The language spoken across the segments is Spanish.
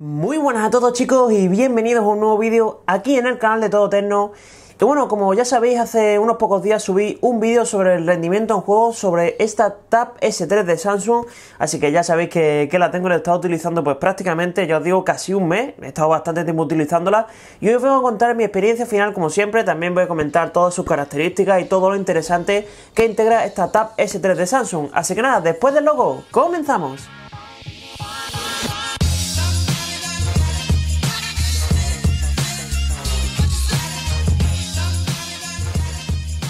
Muy buenas a todos chicos y bienvenidos a un nuevo vídeo aquí en el canal de Todo Terno. Que bueno, como ya sabéis, hace unos pocos días subí un vídeo sobre el rendimiento en juego sobre esta Tab S3 de Samsung. Así que ya sabéis que, la tengo, la he estado utilizando pues prácticamente, yo os digo, casi un mes. He estado bastante tiempo utilizándola. Y hoy os voy a contar mi experiencia final, como siempre. También voy a comentar todas sus características y todo lo interesante que integra esta Tab S3 de Samsung. Así que nada, después del logo, comenzamos.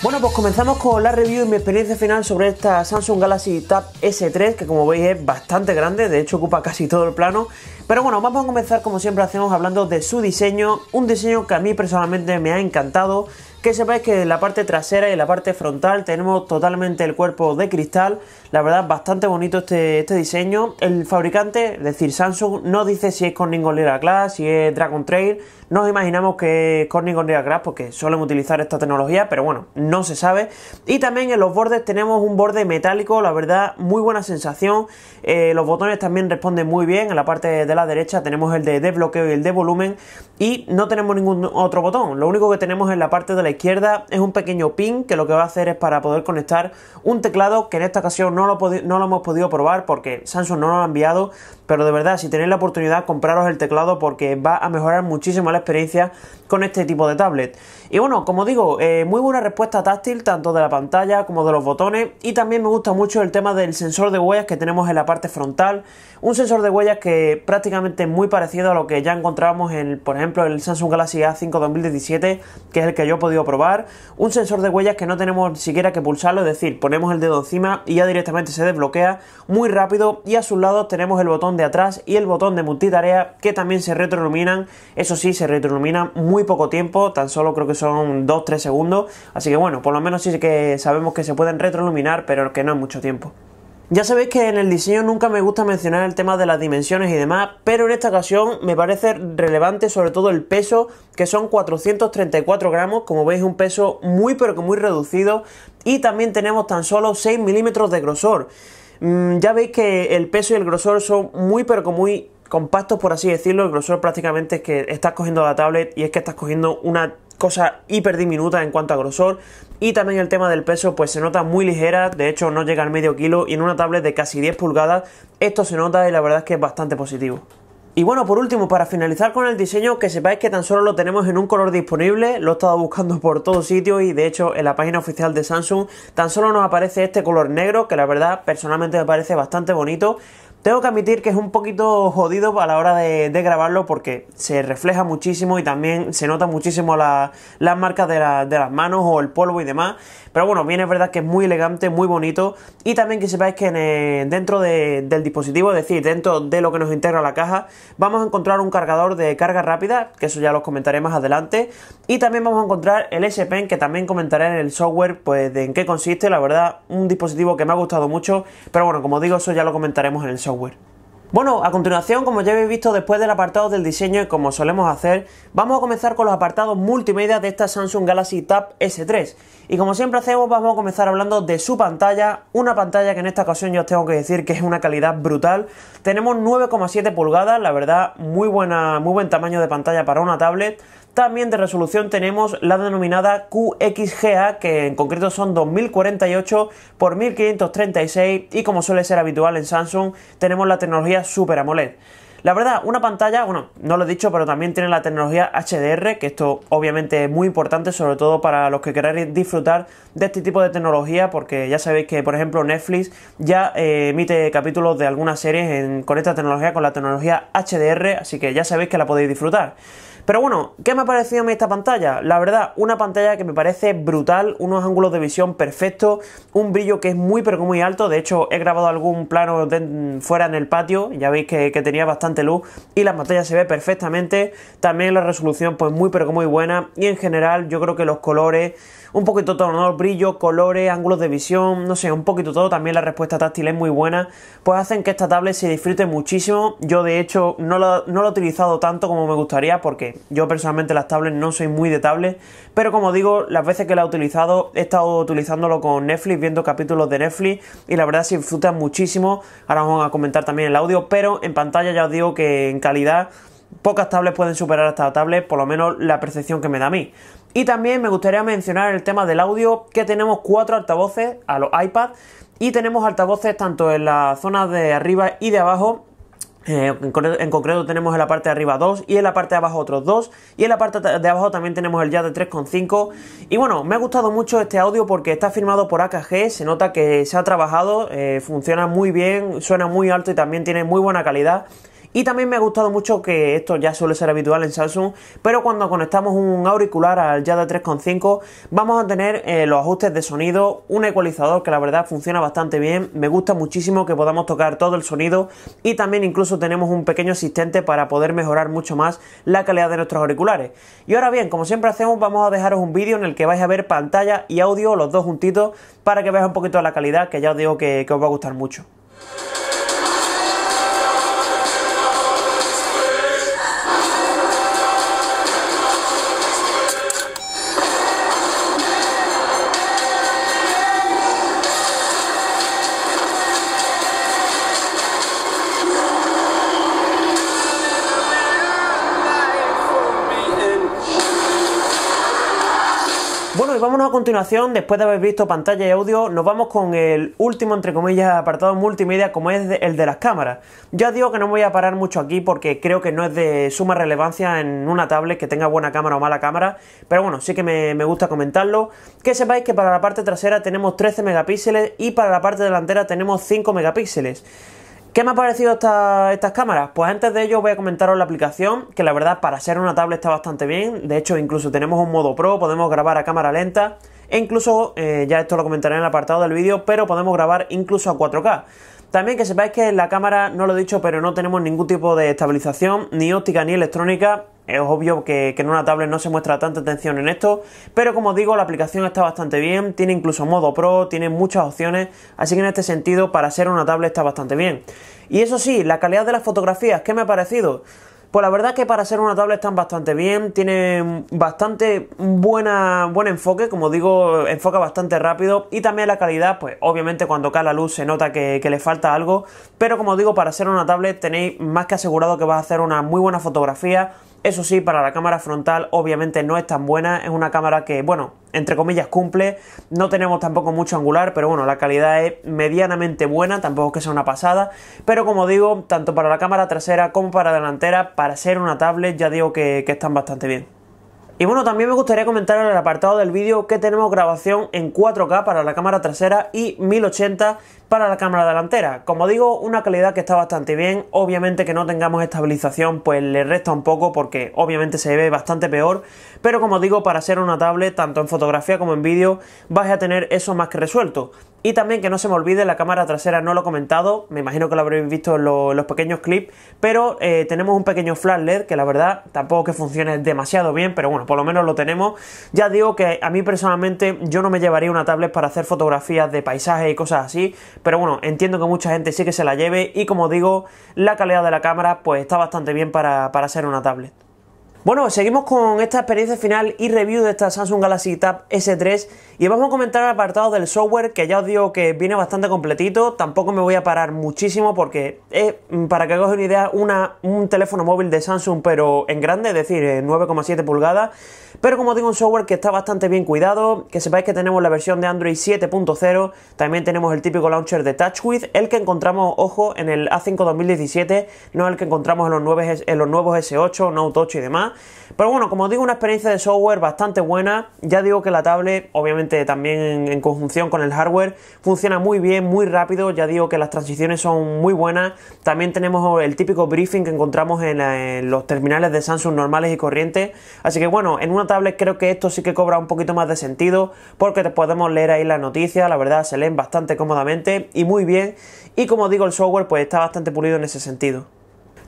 Bueno, pues comenzamos con la review y mi experiencia final sobre esta Samsung Galaxy Tab S3, que como veis es bastante grande, de hecho ocupa casi todo el plano. Pero bueno, vamos a comenzar como siempre hacemos hablando de su diseño, un diseño que a mí personalmente me ha encantado. Que sepáis que en la parte trasera y en la parte frontal tenemos totalmente el cuerpo de cristal, la verdad, bastante bonito este, este diseño. El fabricante, es decir, Samsung, no dice si es Corning Gorilla Glass, si es Dragon Trail. Nos imaginamos que es Corning Gorilla Glass porque suelen utilizar esta tecnología, pero bueno, no se sabe. Y también en los bordes tenemos un borde metálico, la verdad, muy buena sensación. Eh, los botones también responden muy bien. En la parte de la derecha tenemos el de desbloqueo y el de volumen. Y no tenemos ningún otro botón. Lo único que tenemos en la parte de la izquierda es un pequeño pin que lo que va a hacer es para poder conectar un teclado que en esta ocasión no lo, hemos podido probar porque Samsung no lo ha enviado, pero de verdad, si tenéis la oportunidad, compraros el teclado porque va a mejorar muchísimo la experiencia con este tipo de tablet. Y bueno, como digo, eh, muy buena respuesta táctil tanto de la pantalla como de los botones y también me gusta mucho el tema del sensor de huellas que tenemos en la parte frontal, un sensor de huellas que prácticamente es muy parecido a lo que ya encontramos en, por ejemplo, el Samsung Galaxy A5 2017, que es el que yo he podido probar, un sensor de huellas que no tenemos siquiera que pulsarlo, es decir, ponemos el dedo encima y ya directamente se desbloquea muy rápido y a sus lados tenemos el botón de atrás y el botón de multitarea que también se retroiluminan, eso sí, se retroiluminan muy poco tiempo, tan solo creo que son 2-3 segundos, así que bueno, por lo menos sí que sabemos que se pueden retroiluminar, pero que no es mucho tiempo. Ya sabéis que en el diseño nunca me gusta mencionar el tema de las dimensiones y demás, pero en esta ocasión me parece relevante sobre todo el peso, que son 434 gramos, como veis un peso muy pero que muy reducido, y también tenemos tan solo 6 milímetros de grosor. Mm, ya veis que el peso y el grosor son muy pero que muy compactos, por así decirlo. El grosor prácticamente es que estás cogiendo la tablet y es que estás cogiendo una cosa hiper diminuta en cuanto a grosor. Y también el tema del peso, pues se nota muy ligera, de hecho no llega al medio kilo y en una tablet de casi 10 pulgadas esto se nota y la verdad es que es bastante positivo. Y bueno, por último, para finalizar con el diseño, que sepáis que tan solo lo tenemos en un color disponible, lo he estado buscando por todo sitio y de hecho en la página oficial de Samsung tan solo nos aparece este color negro, que la verdad personalmente me parece bastante bonito, tengo que admitir que es un poquito jodido a la hora de, grabarlo porque se refleja muchísimo y también se nota muchísimo las marcas de, las manos o el polvo y demás. Pero bueno, bien es verdad que es muy elegante, muy bonito. Y también que sepáis que eh, dentro del dispositivo, es decir, dentro de lo que nos integra la caja, vamos a encontrar un cargador de carga rápida, que eso ya los comentaré más adelante. Y también vamos a encontrar el S-Pen, que también comentaré en el software, pues de en qué consiste. La verdad, un dispositivo que me ha gustado mucho. Pero bueno, como digo, eso ya lo comentaremos en el software. Bueno, a continuación, como ya habéis visto después del apartado del diseño y como solemos hacer, vamos a comenzar con los apartados multimedia de esta Samsung Galaxy Tab S3. Y como siempre hacemos, vamos a comenzar hablando de su pantalla, una pantalla que en esta ocasión yo os tengo que decir que es una calidad brutal. Tenemos 9,7 pulgadas, la verdad, muy, buena, muy buen tamaño de pantalla para una tablet. También de resolución tenemos la denominada QXGA, que en concreto son 2048 x 1536 y como suele ser habitual en Samsung, tenemos la tecnología Super AMOLED. La verdad, una pantalla, bueno, no lo he dicho, pero también tiene la tecnología HDR, que esto obviamente es muy importante, sobre todo para los que queráis disfrutar de este tipo de tecnología, porque ya sabéis que, por ejemplo, Netflix ya eh, emite capítulos de algunas series con esta tecnología, con la tecnología HDR, así que ya sabéis que la podéis disfrutar. Pero bueno, ¿qué me ha parecido a mí esta pantalla? La verdad, una pantalla que me parece brutal, unos ángulos de visión perfectos, un brillo que es muy pero muy alto, de hecho he grabado algún plano mm, fuera en el patio, ya veis que, que, tenía bastante luz y la pantalla se ve perfectamente, también la resolución pues muy pero muy buena y en general yo creo que los colores un poquito todo, brillo, colores, ángulos de visión, no sé, un poquito todo. También la respuesta táctil es muy buena, pues hacen que esta tablet se disfrute muchísimo. Yo de hecho no la, he utilizado tanto como me gustaría porque yo personalmente las tablets no soy muy de tablet, pero como digo, las veces que la he utilizado he estado utilizándolo con Netflix, viendo capítulos de Netflix y la verdad se disfruta muchísimo. Ahora vamos a comentar también el audio, pero en pantalla ya os digo que en calidad pocas tablets pueden superar a esta tablet, por lo menos la percepción que me da a mí. Y también me gustaría mencionar el tema del audio, que tenemos cuatro altavoces a los iPad y tenemos altavoces tanto en la zona de arriba y de abajo eh, en, concreto, tenemos en la parte de arriba dos y en la parte de abajo otros dos y en la parte de abajo también tenemos el ya de 3.5 y bueno, me ha gustado mucho este audio porque está firmado por AKG, se nota que se ha trabajado, eh, funciona muy bien, suena muy alto y también tiene muy buena calidad y también me ha gustado mucho que esto ya suele ser habitual en Samsung, pero cuando conectamos un auricular al YADA 3.5 vamos a tener eh, los ajustes de sonido, un ecualizador que la verdad funciona bastante bien, me gusta muchísimo que podamos tocar todo el sonido y también incluso tenemos un pequeño asistente para poder mejorar mucho más la calidad de nuestros auriculares. Y ahora bien, como siempre hacemos, vamos a dejaros un vídeo en el que vais a ver pantalla y audio los dos juntitos para que veáis un poquito la calidad que ya os digo que, que os va a gustar mucho. a continuación, después de haber visto pantalla y audio, nos vamos con el último, entre comillas, apartado multimedia, como es el de las cámaras. Ya digo que no voy a parar mucho aquí porque creo que no es de suma relevancia en una tablet que tenga buena cámara o mala cámara, pero bueno, sí que me, me gusta comentarlo. Que sepáis que para la parte trasera tenemos 13 megapíxeles y para la parte delantera tenemos 5 megapíxeles. ¿Qué me ha parecido estas cámaras? Pues antes de ello voy a comentaros la aplicación, que la verdad para ser una tablet está bastante bien. De hecho, incluso tenemos un modo pro, podemos grabar a cámara lenta. E incluso, eh, ya esto lo comentaré en el apartado del vídeo, pero podemos grabar incluso a 4K. También que sepáis que la cámara, no lo he dicho, pero no tenemos ningún tipo de estabilización, ni óptica ni electrónica. Es obvio que, en una tablet no se muestra tanta atención en esto, pero como digo, la aplicación está bastante bien, tiene incluso modo pro, tiene muchas opciones, así que en este sentido, para ser una tablet está bastante bien. Y eso sí, la calidad de las fotografías, ¿qué me ha parecido? Pues la verdad es que para ser una tablet están bastante bien, tiene bastante buena, buen enfoque, como digo, enfoca bastante rápido y también la calidad, pues obviamente cuando cae la luz se nota que, le falta algo, pero como digo, para ser una tablet tenéis más que asegurado que vas a hacer una muy buena fotografía eso sí, para la cámara frontal obviamente no es tan buena, es una cámara que, bueno, entre comillas cumple, no tenemos tampoco mucho angular, pero bueno, la calidad es medianamente buena, tampoco es que sea una pasada, pero como digo, tanto para la cámara trasera como para delantera, para ser una tablet ya digo que, están bastante bien. Y bueno, también me gustaría comentar en el apartado del vídeo que tenemos grabación en 4K para la cámara trasera y 1080 para la cámara delantera. Como digo, una calidad que está bastante bien, obviamente que no tengamos estabilización pues le resta un poco porque obviamente se ve bastante peor, pero como digo, para ser una tablet, tanto en fotografía como en vídeo, vas a tener eso más que resuelto. Y también que no se me olvide, la cámara trasera no lo he comentado, me imagino que lo habréis visto en, los pequeños clips, pero eh, tenemos un pequeño flash LED que la verdad tampoco que funcione demasiado bien, pero bueno, por lo menos lo tenemos. Ya digo que a mí personalmente yo no me llevaría una tablet para hacer fotografías de paisajes y cosas así, pero bueno, entiendo que mucha gente sí que se la lleve y como digo, la calidad de la cámara pues está bastante bien para, para ser una tablet. Bueno, seguimos con esta experiencia final y review de esta Samsung Galaxy Tab S3 y vamos a comentar el apartado del software que ya os digo que viene bastante completito, tampoco me voy a parar muchísimo porque es, mm, para que hagáis una idea, un teléfono móvil de Samsung pero en grande, es decir, 9,7 pulgadas, pero como os digo, un software que está bastante bien cuidado, que sepáis que tenemos la versión de Android 7.0, también tenemos el típico launcher de TouchWiz, el que encontramos, ojo, en el A5 2017, no el que encontramos en los, nuevos, en los nuevos S8, Note 8 y demás, pero bueno, como digo, una experiencia de software bastante buena. Ya digo que la tablet, obviamente también en conjunción con el hardware, funciona muy bien, muy rápido. Ya digo que las transiciones son muy buenas. También tenemos el típico briefing que encontramos en, los terminales de Samsung normales y corrientes. Así que bueno, en una tablet creo que esto sí que cobra un poquito más de sentido porque te podemos leer ahí las noticias. La verdad, se leen bastante cómodamente y muy bien. Y como digo, el software pues está bastante pulido en ese sentido.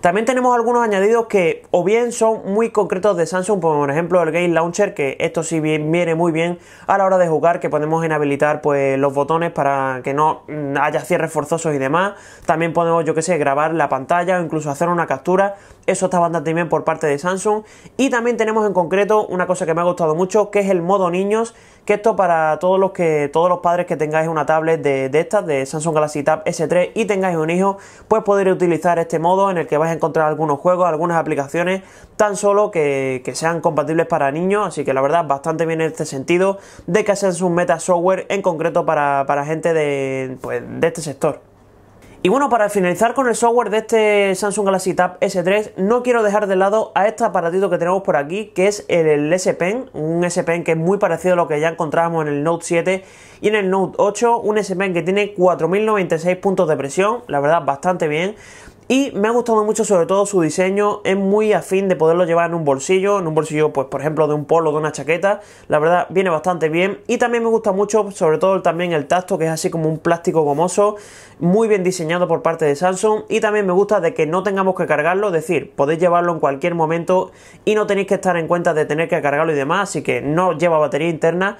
También tenemos algunos añadidos que o bien son muy concretos de Samsung, por ejemplo el Game Launcher, que esto sí viene muy bien a la hora de jugar, que podemos inhabilitar pues, los botones para que no mm, haya cierres forzosos y demás. También podemos, yo que sé, grabar la pantalla o incluso hacer una captura. Eso está bastante bien por parte de Samsung. Y también tenemos en concreto una cosa que me ha gustado mucho, que es el modo niños, que esto para todos los que todos los padres que tengáis una tablet de, estas, de Samsung Galaxy Tab S3 y tengáis un hijo, pues podréis utilizar este modo en el que vais a encontrar algunos juegos, algunas aplicaciones, tan solo que, sean compatibles para niños. Así que la verdad, bastante bien en este sentido de que Samsung Meta Software en concreto para, para gente de, pues, de este sector. Y bueno, para finalizar con el software de este Samsung Galaxy Tab S3, no quiero dejar de lado a este aparatito que tenemos por aquí, que es el S Pen, un S Pen que es muy parecido a lo que ya encontrábamos en el Note 7 y en el Note 8, un S Pen que tiene 4096 puntos de presión, la verdad bastante bien, y me ha gustado mucho, sobre todo su diseño. Es muy afín de poderlo llevar en un bolsillo, en un bolsillo, pues por ejemplo, de un polo, de una chaqueta. La verdad, viene bastante bien. Y también me gusta mucho, sobre todo también el tacto, que es así como un plástico gomoso. Muy bien diseñado por parte de Samsung. Y también me gusta de que no tengamos que cargarlo, es decir, podéis llevarlo en cualquier momento y no tenéis que estar en cuenta de tener que cargarlo y demás. Así que no lleva batería interna.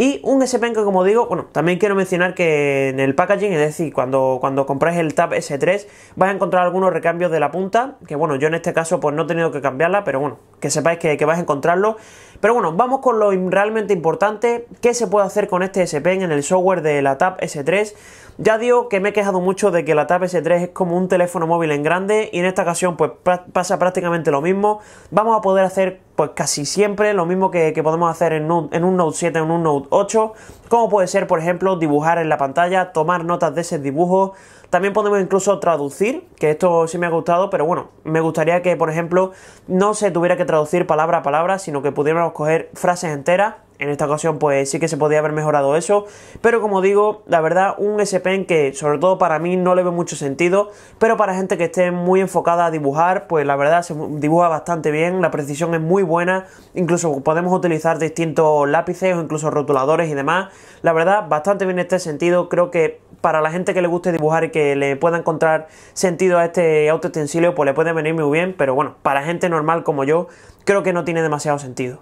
Y un s que como digo, bueno, también quiero mencionar que en el packaging, es decir, cuando, cuando compráis el Tab S3 vais a encontrar algunos recambios de la punta, que bueno, yo en este caso pues no he tenido que cambiarla, pero bueno, que sepáis que, vais a encontrarlo. Pero bueno, vamos con lo realmente importante, qué se puede hacer con este s en el software de la Tap S3. Ya digo que me he quejado mucho de que la TAP S3 es como un teléfono móvil en grande y en esta ocasión pues pasa prácticamente lo mismo. Vamos a poder hacer pues casi siempre lo mismo que, podemos hacer en un, en un Note 7, en un Note 8, como puede ser por ejemplo dibujar en la pantalla, tomar notas de ese dibujo también podemos incluso traducir, que esto sí me ha gustado, pero bueno, me gustaría que, por ejemplo, no se tuviera que traducir palabra a palabra, sino que pudiéramos coger frases enteras. En esta ocasión, pues sí que se podía haber mejorado eso. Pero como digo, la verdad, un SPN que, sobre todo para mí, no le ve mucho sentido. Pero para gente que esté muy enfocada a dibujar, pues la verdad se dibuja bastante bien. La precisión es muy buena. Incluso podemos utilizar distintos lápices o incluso rotuladores y demás. La verdad, bastante bien este sentido. Creo que para la gente que le guste dibujar y que le pueda encontrar sentido a este autoutensilio, pues le puede venir muy bien, pero bueno, para gente normal como yo, creo que no tiene demasiado sentido.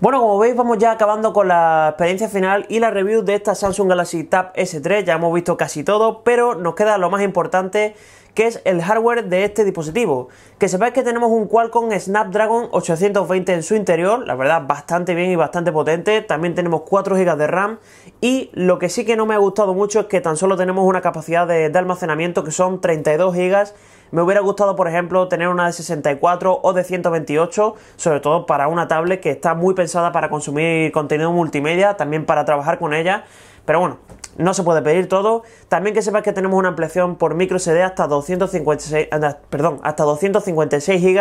Bueno, como veis vamos ya acabando con la experiencia final y la review de esta Samsung Galaxy Tab S3, ya hemos visto casi todo, pero nos queda lo más importante que es el hardware de este dispositivo. Que sepáis que tenemos un Qualcomm Snapdragon 820 en su interior, la verdad bastante bien y bastante potente, también tenemos 4 GB de RAM y lo que sí que no me ha gustado mucho es que tan solo tenemos una capacidad de, almacenamiento que son 32 GB me hubiera gustado, por ejemplo, tener una de 64 o de 128, sobre todo para una tablet que está muy pensada para consumir contenido multimedia, también para trabajar con ella. Pero bueno, no se puede pedir todo. También que sepas que tenemos una ampliación por micro SD hasta 256, perdón, hasta 256 GB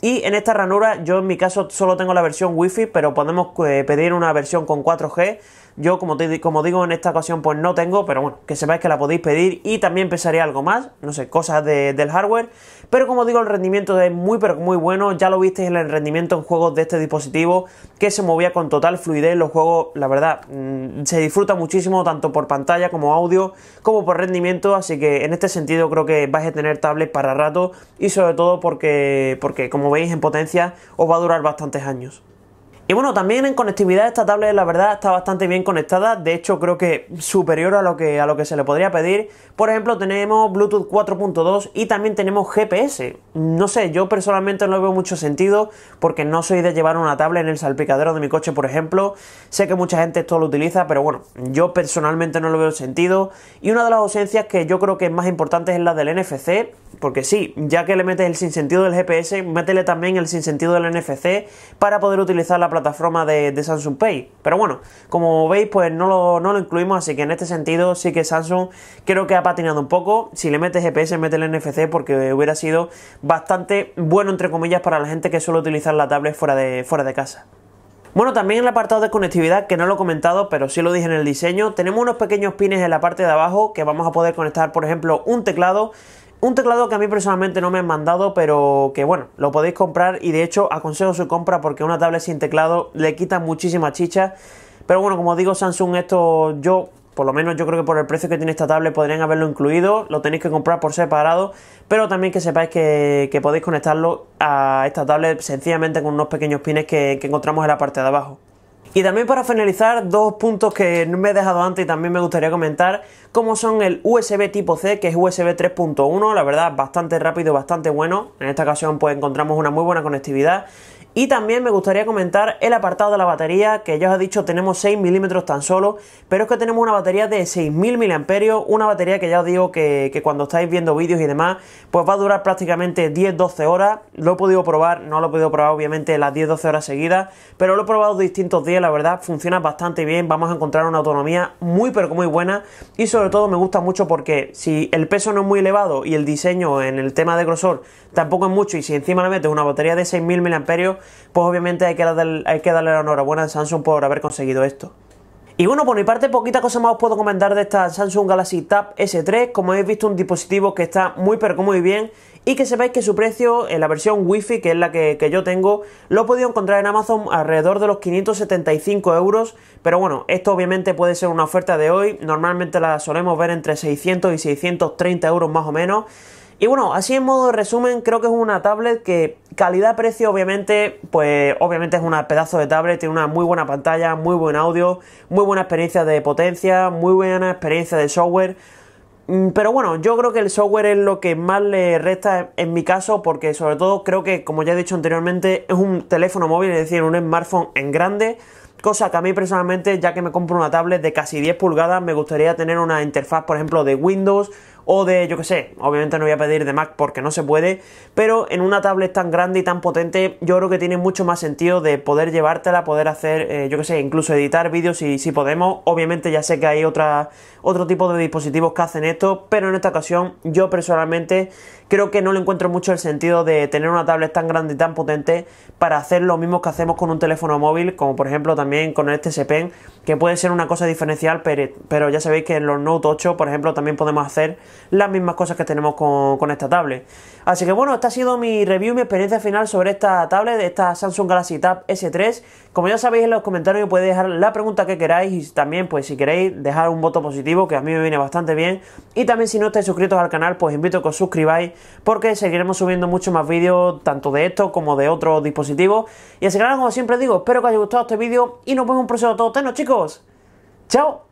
y en esta ranura, yo en mi caso solo tengo la versión wifi pero podemos eh, pedir una versión con 4G. Yo, como, te, como digo, en esta ocasión pues no tengo, pero bueno, que sepáis que la podéis pedir y también pesaría algo más, no sé, cosas del hardware. Pero como digo, el rendimiento es muy, pero muy bueno. Ya lo visteis en el rendimiento en juegos de este dispositivo, que se movía con total fluidez. Los juegos, la verdad, mm, se disfruta muchísimo, tanto por pantalla como audio, como por rendimiento. Así que en este sentido creo que vais a tener tablets para rato y sobre todo porque, porque como veis en potencia os va a durar bastantes años. Y bueno, también en conectividad esta tablet la verdad está bastante bien conectada, de hecho creo que superior a lo que, a lo que se le podría pedir. Por ejemplo, tenemos Bluetooth 4.2 y también tenemos GPS. No sé, yo personalmente no veo mucho sentido porque no soy de llevar una tablet en el salpicadero de mi coche, por ejemplo. Sé que mucha gente esto lo utiliza, pero bueno, yo personalmente no lo veo sentido. Y una de las ausencias que yo creo que es más importante es la del NFC, porque sí, ya que le metes el sinsentido del GPS, métele también el sinsentido del NFC para poder utilizar la plataforma plataforma de, Samsung Pay. Pero bueno, como veis, pues no lo, no lo incluimos, así que en este sentido sí que Samsung creo que ha patinado un poco. Si le metes GPS, mete el NFC porque hubiera sido bastante bueno, entre comillas, para la gente que suele utilizar la tablet fuera de, fuera de casa. Bueno, también el apartado de conectividad, que no lo he comentado, pero sí lo dije en el diseño, tenemos unos pequeños pines en la parte de abajo que vamos a poder conectar, por ejemplo, un teclado un teclado que a mí personalmente no me han mandado, pero que bueno, lo podéis comprar y de hecho aconsejo su compra porque una tablet sin teclado le quita muchísima chicha. Pero bueno, como digo, Samsung esto yo por lo menos yo creo que por el precio que tiene esta tablet podrían haberlo incluido, lo tenéis que comprar por separado, pero también que sepáis que, podéis conectarlo a esta tablet sencillamente con unos pequeños pines que encontramos en la parte de abajo. Y también para finalizar, dos puntos que no me he dejado antes y también me gustaría comentar, como son el USB tipo C, que es USB 3.1, la verdad bastante rápido, bastante bueno, en esta ocasión pues encontramos una muy buena conectividad y también me gustaría comentar el apartado de la batería, que ya os he dicho tenemos 6 milímetros tan solo, pero es que tenemos una batería de 6.000 mAh, una batería que ya os digo que, cuando estáis viendo vídeos y demás, pues va a durar prácticamente 10-12 horas. Lo he podido probar, no lo he podido probar obviamente las 10-12 horas seguidas, pero lo he probado distintos días, la verdad funciona bastante bien, vamos a encontrar una autonomía muy pero muy buena y sobre todo me gusta mucho porque si el peso no es muy elevado y el diseño en el tema de grosor tampoco es mucho y si encima le metes una batería de 6.000 mAh, pues obviamente hay que, darle, la enhorabuena a Samsung por haber conseguido esto. Y bueno, por mi parte, poquita cosa más os puedo comentar de esta Samsung Galaxy Tab S3. Como habéis visto, un dispositivo que está muy pero muy bien y que sepáis que su precio en la versión wifi que es la que, que, yo tengo, lo he podido encontrar en Amazon alrededor de los 575 euros. Pero bueno, esto obviamente puede ser una oferta de hoy. Normalmente la solemos ver entre 600 y 630 euros más o menos. Y bueno, así en modo de resumen, creo que es una tablet que Calidad-precio, obviamente, pues obviamente es un pedazo de tablet, tiene una muy buena pantalla, muy buen audio, muy buena experiencia de potencia, muy buena experiencia de software. Mm, pero bueno, yo creo que el software es lo que más le resta en mi caso, porque sobre todo creo que, como ya he dicho anteriormente, es un teléfono móvil, es decir, un smartphone en grande. Cosa que a mí personalmente, ya que me compro una tablet de casi 10 pulgadas, me gustaría tener una interfaz, por ejemplo, de Windows, o de, yo qué sé, obviamente no voy a pedir de Mac porque no se puede, pero en una tablet tan grande y tan potente yo creo que tiene mucho más sentido de poder llevártela, poder hacer, eh, yo qué sé, incluso editar vídeos si, si podemos. Obviamente ya sé que hay otro tipo de dispositivos que hacen esto, pero en esta ocasión yo personalmente creo que no le encuentro mucho el sentido de tener una tablet tan grande y tan potente para hacer lo mismo que hacemos con un teléfono móvil, como por ejemplo también con este S Pen, que puede ser una cosa diferencial, pero, pero ya sabéis que en los Note 8, por ejemplo, también podemos hacer las mismas cosas que tenemos con, esta tablet. Así que bueno, esta ha sido mi review, mi experiencia final sobre esta tablet, esta Samsung Galaxy Tab S3. Como ya sabéis en los comentarios podéis dejar la pregunta que queráis y también pues si queréis dejar un voto positivo que a mí me viene bastante bien. Y también si no estáis suscritos al canal pues invito a que os suscribáis porque seguiremos subiendo mucho más vídeos tanto de esto como de otros dispositivos. Y así que nada, como siempre digo, espero que os haya gustado este vídeo y nos vemos en un próximo todos chicos. ¡Chao!